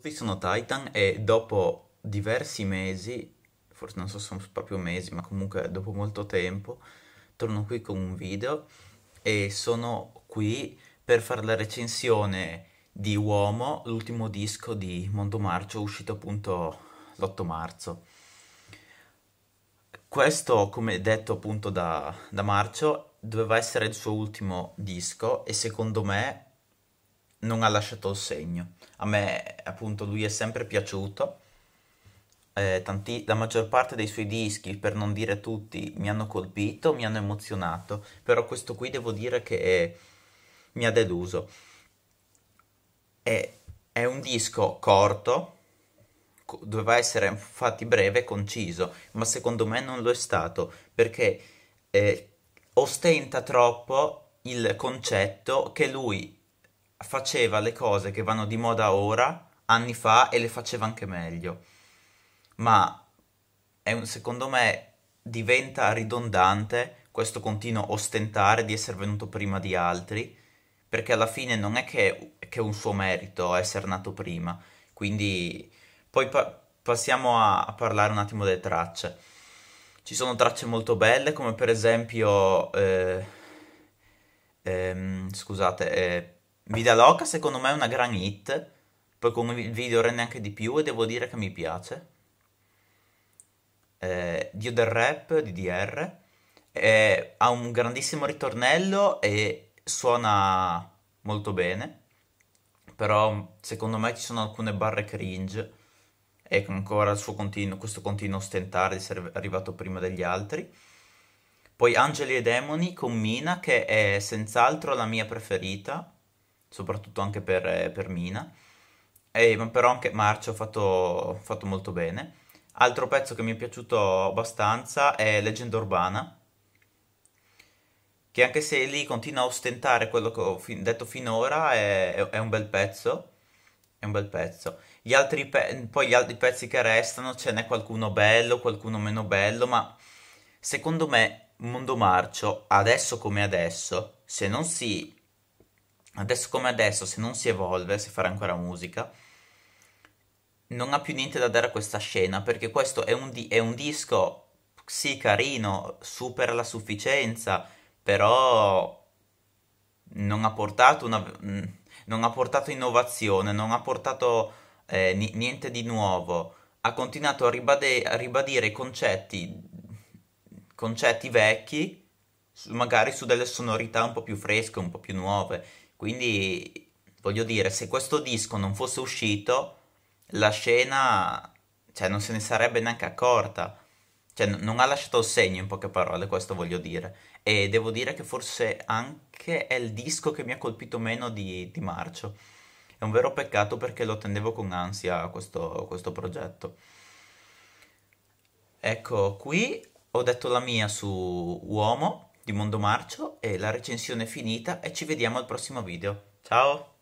Qui sono Titan e dopo diversi mesi, forse non so se sono proprio mesi, ma comunque dopo molto tempo, torno qui con un video e sono qui per fare la recensione di Uomo, l'ultimo disco di Mondo Marcio, uscito appunto l'8 marzo. Questo, come detto appunto da, da Marcio, doveva essere il suo ultimo disco e secondo me non ha lasciato il segno. A me, appunto, lui è sempre piaciuto. Eh, tanti, la maggior parte dei suoi dischi, per non dire tutti, mi hanno colpito, mi hanno emozionato, però questo qui devo dire che è, mi ha deluso. È, è un disco corto, doveva essere infatti breve e conciso, ma secondo me non lo è stato, perché eh, ostenta troppo il concetto che lui faceva le cose che vanno di moda ora, anni fa, e le faceva anche meglio. Ma un, secondo me diventa ridondante questo continuo ostentare di essere venuto prima di altri, perché alla fine non è che, che è un suo merito essere nato prima. Quindi poi pa- passiamo a, a parlare un attimo delle tracce. Ci sono tracce molto belle, come per esempio... Eh, ehm, scusate... Eh, Vida Loca secondo me è una gran hit, poi con il video rende anche di più e devo dire che mi piace. Eh, Dio del Rap, DDR, eh, ha un grandissimo ritornello e suona molto bene, però secondo me ci sono alcune barre cringe e ancora continuo, questo continuo stentare di essere arrivato prima degli altri. Poi Angeli e Demoni con Mina, che è senz'altro la mia preferita, soprattutto anche per, eh, per Mina, e, però anche Marcio ha fatto, fatto molto bene. Altro pezzo che mi è piaciuto abbastanza è Leggenda Urbana, che anche se lì continua a ostentare quello che ho fi- detto finora, è, è, un bel pezzo. È un bel pezzo. Gli altri pe- poi gli altri pezzi che restano, ce n'è qualcuno bello, qualcuno meno bello, ma secondo me Mondo Marcio, adesso come adesso, se non si adesso come adesso, se non si evolve, se farà ancora musica, non ha più niente da dare a questa scena, perché questo è un, di- è un disco, sì, carino, supera la sufficienza, però non ha portato, una, mm, non ha portato innovazione, non ha portato eh, niente di nuovo, ha continuato a, ribade- a ribadire concetti, concetti vecchi, magari su delle sonorità un po' più fresche, un po' più nuove. Quindi voglio dire, se questo disco non fosse uscito, la scena cioè, non se ne sarebbe neanche accorta. Cioè, non ha lasciato il segno, in poche parole, questo voglio dire. E devo dire che forse anche è il disco che mi ha colpito meno di, di Marcio. È un vero peccato perché lo attendevo con ansia questo, questo progetto. Ecco, qui ho detto la mia su Uomo di Mondo Marcio e la recensione è finita e ci vediamo al prossimo video. Ciao!